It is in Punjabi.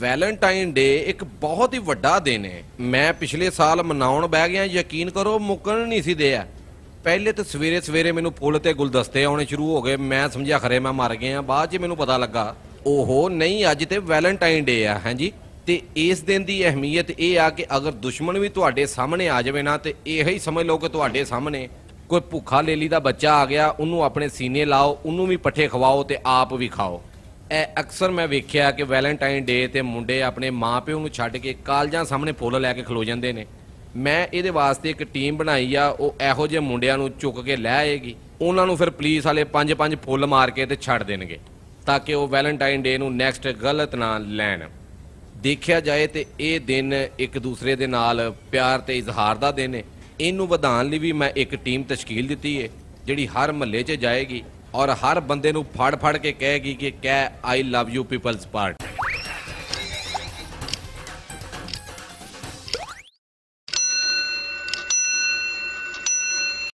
ਵੈਲੈਂਟਾਈਨ ਡੇ ਇੱਕ ਬਹੁਤ ਹੀ ਵੱਡਾ ਦਿਨ ਹੈ ਮੈਂ ਪਿਛਲੇ ਸਾਲ ਮਨਾਉਣ ਬਹਿ ਗਿਆ ਯਕੀਨ ਕਰੋ ਮੁੱਕਣ ਨਹੀਂ ਸੀ ਦਿਆ ਪਹਿਲੇ ਤੇ ਸਵੇਰੇ ਸਵੇਰੇ ਮੈਨੂੰ ਫੁੱਲ ਤੇ ਗੁਲਦਸਤੇ ਆਉਣੇ ਸ਼ੁਰੂ ਹੋ ਗਏ ਮੈਂ ਸਮਝਿਆ ਖਰੇ ਮੈਂ ਮਰ ਗਿਆ ਬਾਅਦ 'ਚ ਮੈਨੂੰ ਪਤਾ ਲੱਗਾ ਓਹੋ ਨਹੀਂ ਅੱਜ ਤੇ ਵੈਲੈਂਟਾਈਨ ਡੇ ਆ ਹਾਂਜੀ ਤੇ ਇਸ ਦਿਨ ਦੀ ਅਹਿਮੀਅਤ ਇਹ ਆ ਕਿ ਅਗਰ ਦੁਸ਼ਮਣ ਵੀ ਤੁਹਾਡੇ ਸਾਹਮਣੇ ਆ ਜਾਵੇ ਨਾ ਤੇ ਇਹ ਹੀ ਸਮਝ ਲਓ ਕਿ ਤੁਹਾਡੇ ਸਾਹਮਣੇ ਕੋਈ ਭੁੱਖਾ ਲੇਲੀ ਦਾ ਬੱਚਾ ਆ ਗਿਆ ਉਹਨੂੰ ਆਪਣੇ ਸੀਨੇ ਲਾਓ ਉਹਨੂੰ ਵੀ ਪੱਠੇ ਖਵਾਓ ਤੇ ਆਪ ਵੀ ਖਾਓ ਇਹ ਅਕਸਰ ਮੈਂ ਵੇਖਿਆ ਕਿ ਵੈਲੈਂਟਾਈਨ ਡੇ ਤੇ ਮੁੰਡੇ ਆਪਣੇ ਮਾਪਿਓ ਨੂੰ ਛੱਡ ਕੇ ਕਾਲਜਾਂ ਸਾਹਮਣੇ ਫੁੱਲ ਲੈ ਕੇ ਖਲੋ ਜਾਂਦੇ ਨੇ ਮੈਂ ਇਹਦੇ ਵਾਸਤੇ ਇੱਕ ਟੀਮ ਬਣਾਈ ਆ ਉਹ ਇਹੋ ਜਿਹੇ ਮੁੰਡਿਆਂ ਨੂੰ ਚੁੱਕ ਕੇ ਲੈ ਆਏਗੀ ਉਹਨਾਂ ਨੂੰ ਫਿਰ ਪੁਲਿਸ ਵਾਲੇ ਪੰਜ ਪੰਜ ਫੁੱਲ ਮਾਰ ਕੇ ਤੇ ਛੱਡ ਦੇਣਗੇ ਤਾਂ ਕਿ ਉਹ ਵੈਲੈਂਟਾਈਨ ਡੇ ਨੂੰ ਨੈਕਸਟ ਗਲਤ ਨਾ ਲੈਣ ਦੇਖਿਆ ਜਾਏ ਤੇ ਇਹ ਦਿਨ ਇੱਕ ਦੂਸਰੇ ਦੇ ਨਾਲ ਪਿਆਰ ਤੇ ਇਜ਼ਹਾਰ ਦਾ ਦਿਨ ਹੈ ਇਹਨੂੰ ਵਧਾਉਣ ਲਈ ਵੀ ਮੈਂ ਇੱਕ ਟੀਮ ਤਸ਼ਕੀਲ ਦਿੱਤੀ ਹੈ ਜਿਹੜੀ ਹਰ ਮਹੱਲੇ 'ਚ ਜਾਏਗੀ ਔਰ ਹਰ ਬੰਦੇ ਨੂੰ ਫੜ ਫੜ ਕੇ ਕਹੇਗੀ ਕਿ ਕਹਿ I love you peoples part